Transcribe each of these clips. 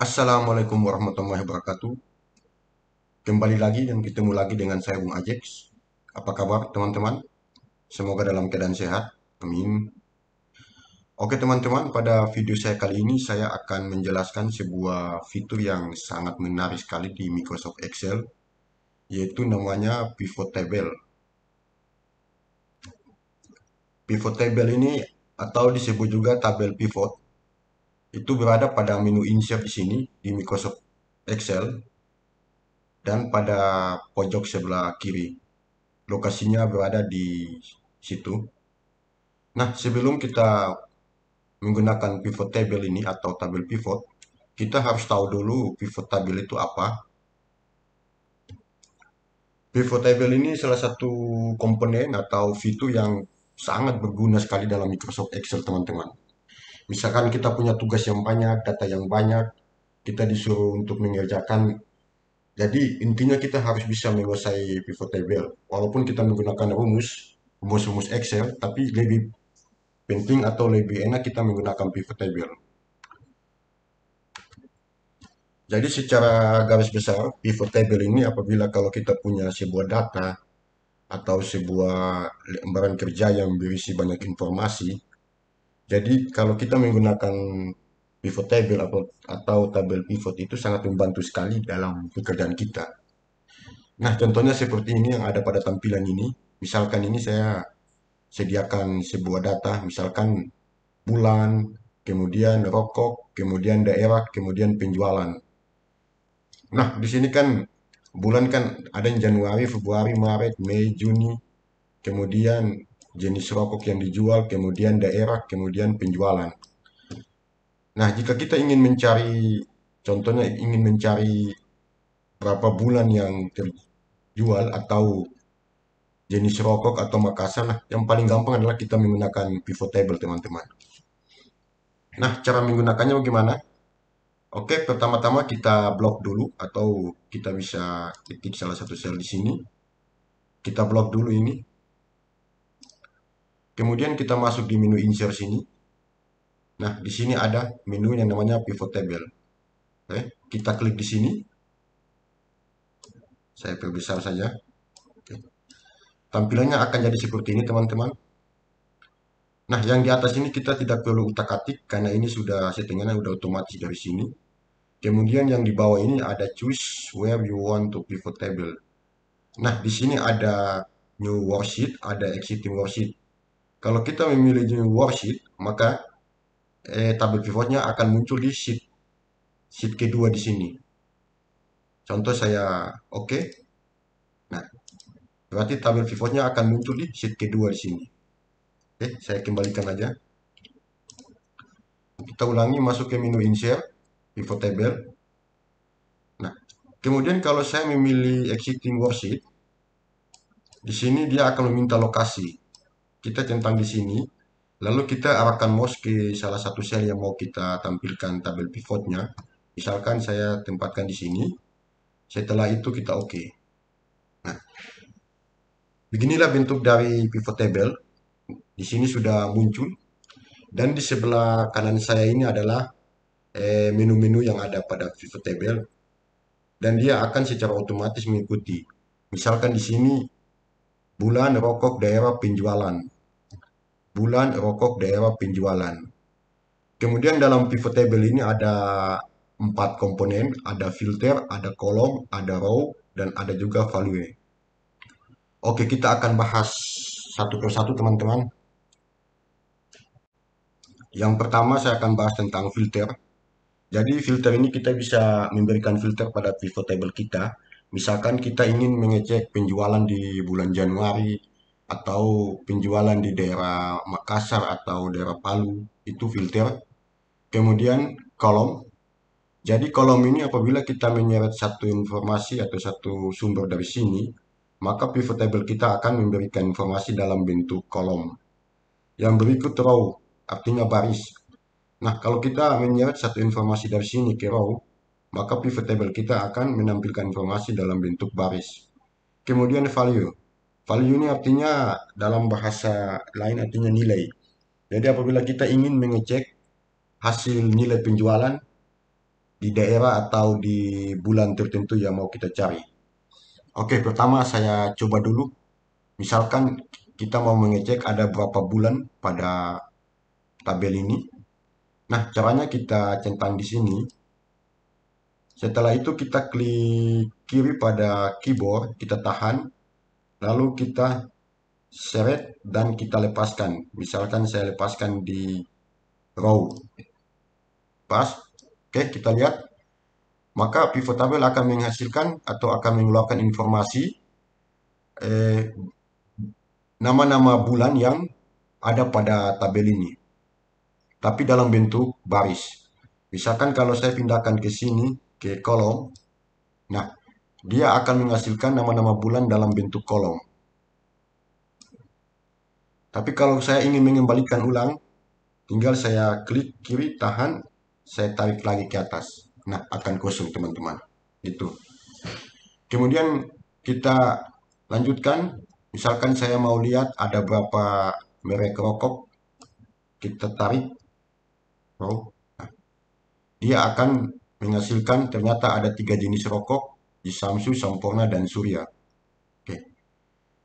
Assalamualaikum warahmatullahi wabarakatuh. Kembali lagi dan ketemu lagi dengan saya Bung Ajex. Apa kabar teman-teman? Semoga dalam keadaan sehat. Amin. Oke teman-teman, pada video saya kali ini saya akan menjelaskan sebuah fitur yang sangat menarik sekali di Microsoft Excel, yaitu namanya pivot table. Pivot table ini atau disebut juga tabel pivot itu berada pada menu insert di sini di Microsoft Excel dan pada pojok sebelah kiri. Lokasinya berada di situ. Nah, sebelum kita menggunakan pivot table ini atau tabel pivot, kita harus tahu dulu pivot table itu apa. Pivot table ini salah satu komponen atau fitur yang sangat berguna sekali dalam Microsoft Excel, teman-teman Misalkan kita punya tugas yang banyak, data yang banyak, kita disuruh untuk mengerjakan. Jadi intinya kita harus bisa menguasai pivot table. Walaupun kita menggunakan rumus, rumus-rumus Excel, tapi lebih penting atau lebih enak kita menggunakan pivot table. Jadi secara garis besar, pivot table ini apabila kalau kita punya sebuah data atau sebuah lembaran kerja yang berisi banyak informasi, jadi kalau kita menggunakan pivot table atau, atau tabel pivot itu sangat membantu sekali dalam pekerjaan kita. Nah, contohnya seperti ini yang ada pada tampilan ini. Misalkan ini saya sediakan sebuah data, misalkan bulan, kemudian rokok, kemudian daerah, kemudian penjualan. Nah, di sini kan bulan kan ada yang Januari, Februari, Maret, Mei, Juni, kemudian jenis rokok yang dijual, kemudian daerah, kemudian penjualan. Nah, jika kita ingin mencari, contohnya ingin mencari berapa bulan yang terjual atau jenis rokok atau makassar nah, yang paling gampang adalah kita menggunakan pivot table, teman-teman. Nah, cara menggunakannya bagaimana? Oke, pertama-tama kita blok dulu atau kita bisa ketik salah satu sel di sini. Kita blok dulu ini. Kemudian kita masuk di menu insert sini. Nah, di sini ada menu yang namanya pivot table. Oke, kita klik di sini. Saya perbesar saja. Oke. Tampilannya akan jadi seperti ini, teman-teman. Nah, yang di atas ini kita tidak perlu utak-atik karena ini sudah settingannya sudah otomatis dari sini. Kemudian yang di bawah ini ada choose where you want to pivot table. Nah, di sini ada new worksheet, ada existing worksheet. Kalau kita memilih jenis worksheet, maka eh, tabel pivotnya akan muncul di sheet sheet kedua di sini. Contoh saya oke. Okay. Nah, berarti tabel pivotnya akan muncul di sheet kedua di sini. Oke, okay, saya kembalikan aja. Kita ulangi masuk ke menu insert pivot table. Nah, kemudian kalau saya memilih exiting worksheet, di sini dia akan meminta lokasi kita centang di sini, lalu kita arahkan mouse ke salah satu sel yang mau kita tampilkan tabel pivotnya. Misalkan saya tempatkan di sini, setelah itu kita oke. Okay. Nah, beginilah bentuk dari pivot table. Di sini sudah muncul. Dan di sebelah kanan saya ini adalah eh, menu-menu eh, menu -menu yang ada pada pivot table. Dan dia akan secara otomatis mengikuti. Misalkan di sini bulan rokok daerah penjualan bulan rokok daerah penjualan. Kemudian dalam pivot table ini ada empat komponen, ada filter, ada kolom, ada row, dan ada juga value. Oke, kita akan bahas satu persatu teman-teman. Yang pertama saya akan bahas tentang filter. Jadi filter ini kita bisa memberikan filter pada pivot table kita. Misalkan kita ingin mengecek penjualan di bulan Januari, atau penjualan di daerah Makassar atau daerah Palu itu filter kemudian kolom jadi kolom ini apabila kita menyeret satu informasi atau satu sumber dari sini maka pivot table kita akan memberikan informasi dalam bentuk kolom yang berikut row artinya baris nah kalau kita menyeret satu informasi dari sini ke row maka pivot table kita akan menampilkan informasi dalam bentuk baris kemudian value Value ini artinya dalam bahasa lain artinya nilai. Jadi apabila kita ingin mengecek hasil nilai penjualan di daerah atau di bulan tertentu yang mau kita cari. Oke, pertama saya coba dulu. Misalkan kita mau mengecek ada berapa bulan pada tabel ini. Nah, caranya kita centang di sini. Setelah itu kita klik kiri pada keyboard, kita tahan, lalu kita seret dan kita lepaskan misalkan saya lepaskan di row pas oke kita lihat maka pivot table akan menghasilkan atau akan mengeluarkan informasi eh, nama-nama eh, bulan yang ada pada tabel ini tapi dalam bentuk baris misalkan kalau saya pindahkan ke sini ke kolom nah dia akan menghasilkan nama-nama bulan dalam bentuk kolom. Tapi kalau saya ingin mengembalikan ulang, tinggal saya klik kiri, tahan, saya tarik lagi ke atas. Nah, akan kosong teman-teman. Gitu. Kemudian kita lanjutkan. Misalkan saya mau lihat ada berapa merek rokok. Kita tarik. Oh. Nah. Dia akan menghasilkan ternyata ada tiga jenis rokok di Samsu, Sampurna, dan Surya. Oke.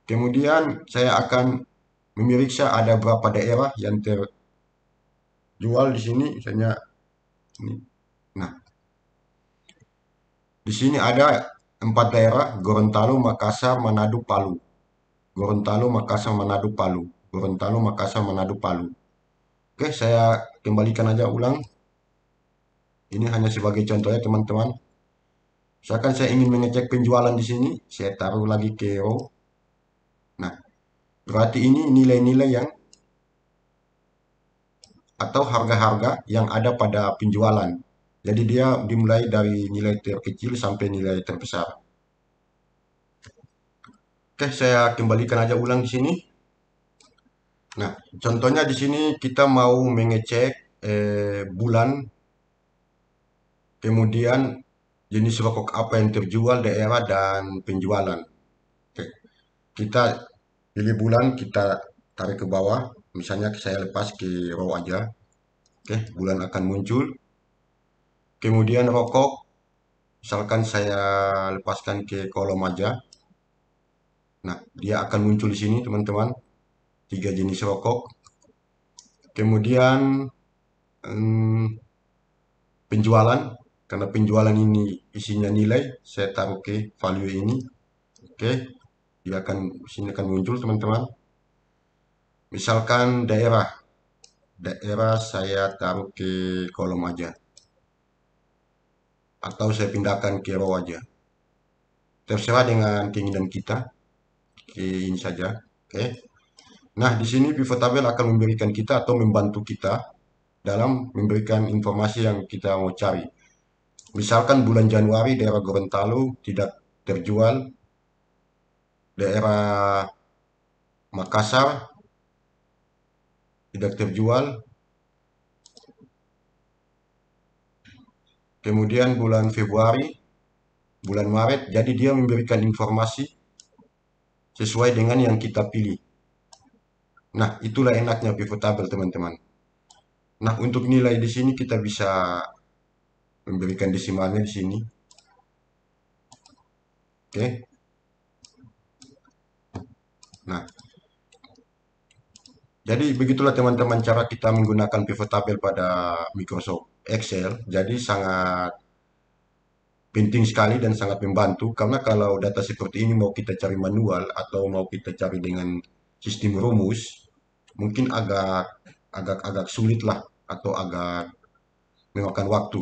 Kemudian saya akan memeriksa ada berapa daerah yang terjual di sini, misalnya ini. Nah, di sini ada empat daerah, Gorontalo, Makassar, Manado, Palu. Gorontalo, Makassar, Manado, Palu. Gorontalo, Makassar, Manado, Palu. Oke, saya kembalikan aja ulang. Ini hanya sebagai contohnya, teman-teman. Misalkan saya ingin mengecek penjualan di sini, saya taruh lagi KO. Nah, berarti ini nilai-nilai yang atau harga-harga yang ada pada penjualan. Jadi dia dimulai dari nilai terkecil sampai nilai terbesar. Oke, saya kembalikan aja ulang di sini. Nah, contohnya di sini kita mau mengecek eh, bulan, kemudian jenis rokok apa yang terjual, daerah, dan penjualan. Oke. Kita pilih bulan, kita tarik ke bawah. Misalnya saya lepas ke row aja. Oke, bulan akan muncul. Kemudian rokok, misalkan saya lepaskan ke kolom aja. Nah, dia akan muncul di sini, teman-teman. Tiga jenis rokok. Kemudian, hmm, penjualan karena penjualan ini isinya nilai saya taruh ke value ini oke okay. dia akan sini akan muncul teman-teman misalkan daerah daerah saya taruh ke kolom aja atau saya pindahkan ke row aja terserah dengan keinginan kita oke, ini saja oke okay. nah di sini pivot table akan memberikan kita atau membantu kita dalam memberikan informasi yang kita mau cari Misalkan bulan Januari daerah Gorontalo tidak terjual, daerah Makassar tidak terjual. Kemudian bulan Februari, bulan Maret, jadi dia memberikan informasi sesuai dengan yang kita pilih. Nah, itulah enaknya pivotable, teman-teman. Nah, untuk nilai di sini kita bisa memberikan desimalnya di sini. Oke. Okay. Nah, jadi begitulah teman-teman cara kita menggunakan pivot table pada Microsoft Excel. Jadi sangat penting sekali dan sangat membantu karena kalau data seperti ini mau kita cari manual atau mau kita cari dengan sistem rumus mungkin agak agak agak sulit lah atau agak memakan waktu.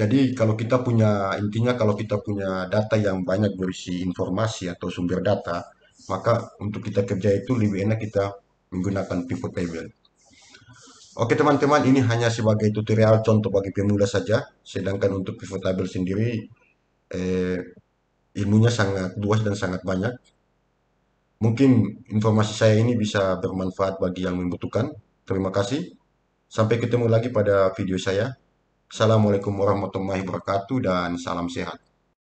Jadi kalau kita punya intinya kalau kita punya data yang banyak berisi informasi atau sumber data, maka untuk kita kerja itu lebih enak kita menggunakan pivot table. Oke teman-teman, ini hanya sebagai tutorial contoh bagi pemula saja. Sedangkan untuk pivot table sendiri eh, ilmunya sangat luas dan sangat banyak. Mungkin informasi saya ini bisa bermanfaat bagi yang membutuhkan. Terima kasih. Sampai ketemu lagi pada video saya. Assalamualaikum warahmatullahi wabarakatuh dan salam sehat.